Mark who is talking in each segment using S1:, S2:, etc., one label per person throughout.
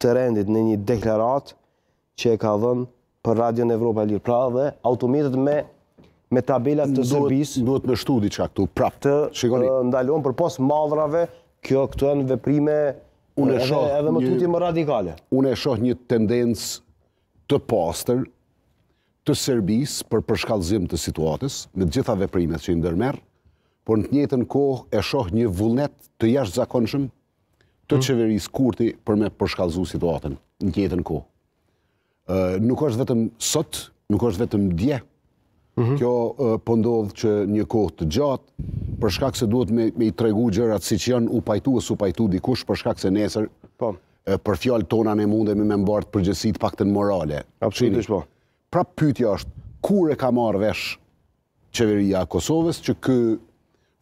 S1: të rendit në një deklarat që e ka dhënë për Radion Evropa e Lirë. Pra dhe automitet me me tabelat të Serbis... Nuhet me shtu di këtu, prap, të ndalon për pos madrave, kjo këtu e në veprime edhe më tuti më radikale.
S2: Unë e shoh një tendencë të poster të Serbis për përshkallëzim të situatës, në gjitha veprimet që i ndërmer por në të njëtën kohë e shoh një vullnet të jashtë zakonëshëm të mhm. qeverisë kurti për me përshkallëzu situatën në tjetën ko. Nuk është vetëm sot, nuk është vetëm dje. Mhm. Kjo pëndodhë po që një kohë të gjatë, përshkak se duhet me i tregu gjërat si që janë u pajtu e su pajtu dikush, përshkak se nesër po. për fjallë tona ne munde me mbartë përgjësit pak të në morale. Absolutisht po. Pra pytja është, kur e ka marrë vesh qeveria Kosovës që kë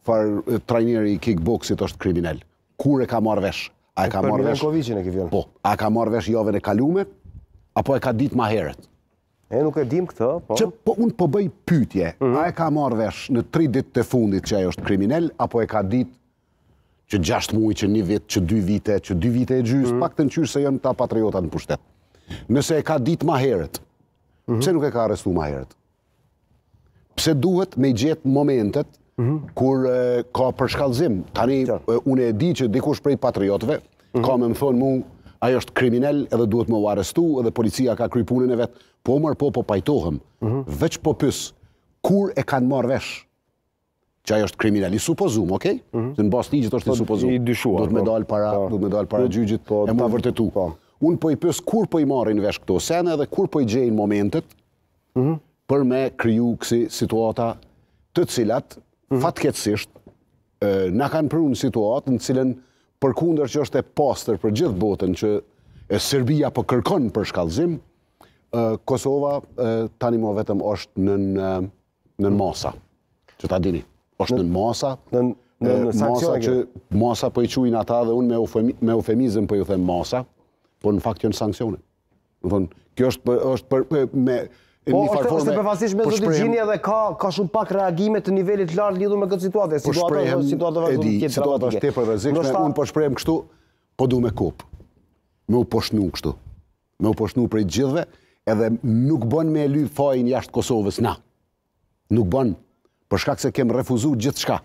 S2: farë trajneri i kickboxit është kriminell? Kur e ka marrë vesh? Po, a e ka marrë vesh Kovicin e ke Po, a ka marrë vesh javën e kalume apo e ka ditë më herët?
S1: E nuk e dim këtë, po. Që po
S2: un po bëj pyetje. Mhm. A e ka marrë vesh në 3 ditë të fundit që ai është kriminal apo e ka ditë që 6 muaj, që 1 vit, që 2 vite, që 2 vite e gjys, mhm. pak të nqyrë se janë ta patriotat në pushtet. Nëse e ka ditë më herët. Mm Pse nuk e ka arrestuar më herët? Pse duhet me gjetë momentet kur ka përshkallëzim. Tani, unë e di që dikush prej patriotëve, ka me më thonë mu, ajo është kriminel edhe duhet më arestu, edhe policia ka krypunin e vetë, po mërë po po pajtohëm, veç po pësë, kur e kanë marrë vesh, që ajo është kriminel, i supozum, okej? Mhm. Në basë një gjithë është po, supozum. dyshuar. Duhet me po. dalë para, po. duhet me dalë para gjyëgjit, e më vërtetu. Unë po i pësë, kur po i marrë në vesh këto sene, edhe kur po i gjejnë momentet, mhm. për me kryu kësi situata të cilat, Mhm. fatkecësisht, na kanë përru në situatë në cilën për kunder që është e poster për gjithë botën që e Serbia për po kërkon për shkallëzim, Kosova tani më vetëm është në në masa, që ta dini, është në masa, masa që masa për po i quin ata dhe unë me eufemizm për po ju them masa, por në fakt që në sankcione. Në thonë, kjo është për, është për, me, Po, është, është e përfasish me Zotit Gjini
S1: dhe ka, ka shumë pak reagime të nivellit lartë lidhur me këtë situatë. Po shprehem, situatë e di, situatë është tepër rëzikshme, unë
S2: po shprehem kështu, po du me kopë, me u poshnu kështu, me u poshnu prej gjithve, edhe nuk bën me e ly fajin jashtë Kosovës, na. Nuk bën, për shkak se kem refuzu gjithë shka.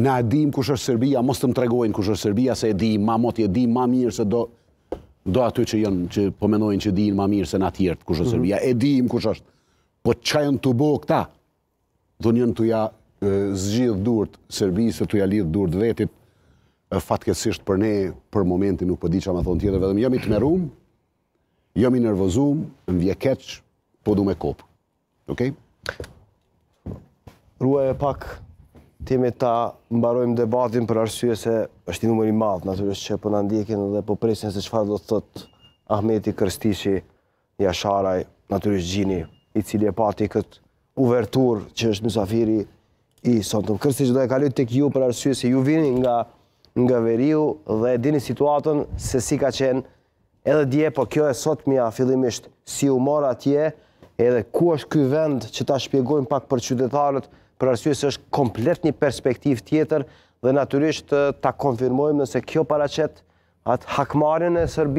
S2: Na e dim kush është Serbia, mos të më tregojnë kush është Serbia, se e dim, ma moti e dim, ma mirë se do do aty që jenë, që pëmenojnë po që dinë ma mirë se në atjertë kushë është mhm. Serbia, e dim kush është, po që jenë të bo këta, do njënë të ja zgjithë durët Serbisë, të ja lidhë durët vetit, fatkesisht për ne, për momentin nuk përdi po që ma thonë tjetër, vedhëm jemi të merum, jemi nervozum, në vjekeq, po du me kopë.
S1: Okej? Ruaj e pak temi ta mbarojmë debatin për arsye se është i numëri madhë, natyrisht që për po në ndjekin dhe për po presin se qëfar do të thot Ahmeti Kërstishi, Jasharaj, natyrisht Gjini, i cili e pati këtë uvertur që është misafiri i sotëm. Kërstishi do e kalit të kju për arsye se ju vini nga nga veriu dhe dini situatën se si ka qenë edhe dje, po kjo e sot mja fillimisht si u mora atje, edhe ku është këj vend që ta shpjegojnë pak për qytetarët, për arsye se është komplet një perspektiv tjetër dhe naturisht ta konfirmojmë nëse kjo paracet atë hakmarin e Sërbi